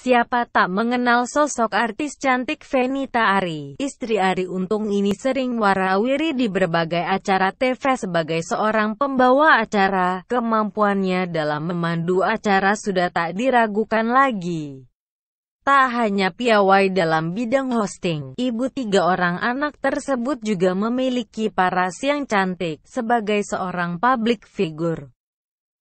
Siapa tak mengenal sosok artis cantik Venita Ari, istri Ari Untung ini sering warawiri di berbagai acara TV sebagai seorang pembawa acara, kemampuannya dalam memandu acara sudah tak diragukan lagi. Tak hanya piawai dalam bidang hosting, ibu tiga orang anak tersebut juga memiliki paras yang cantik sebagai seorang public figure.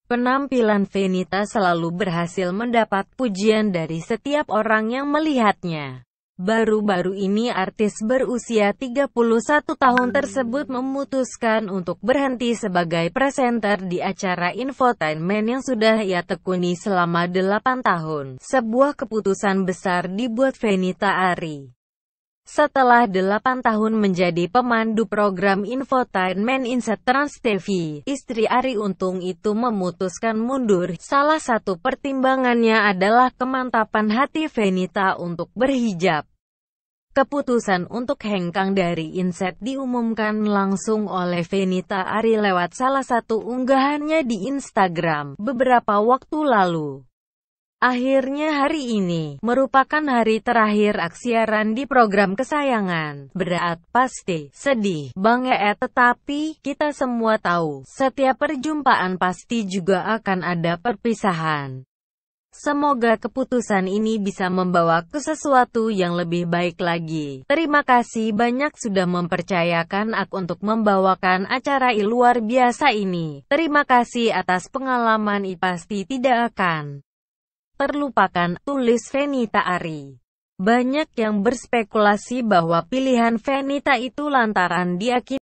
Penampilan Venita selalu berhasil mendapat pujian dari setiap orang yang melihatnya. Baru-baru ini artis berusia 31 tahun tersebut memutuskan untuk berhenti sebagai presenter di acara infotainment yang sudah ia tekuni selama 8 tahun. Sebuah keputusan besar dibuat Venita Ari. Setelah 8 tahun menjadi pemandu program infotainment Inset Trans TV, istri Ari Untung itu memutuskan mundur. Salah satu pertimbangannya adalah kemantapan hati Venita untuk berhijab. Keputusan untuk hengkang dari Inset diumumkan langsung oleh Venita Ari lewat salah satu unggahannya di Instagram beberapa waktu lalu. Akhirnya hari ini merupakan hari terakhir aksiaran di program kesayangan. Berat, pasti, sedih, bangga, ya, eh tetapi, kita semua tahu, setiap perjumpaan pasti juga akan ada perpisahan. Semoga keputusan ini bisa membawa ke sesuatu yang lebih baik lagi. Terima kasih banyak sudah mempercayakan aku untuk membawakan acara luar biasa ini. Terima kasih atas pengalaman I pasti tidak akan terlupakan, tulis Venita Ari. Banyak yang berspekulasi bahwa pilihan Venita itu lantaran diakini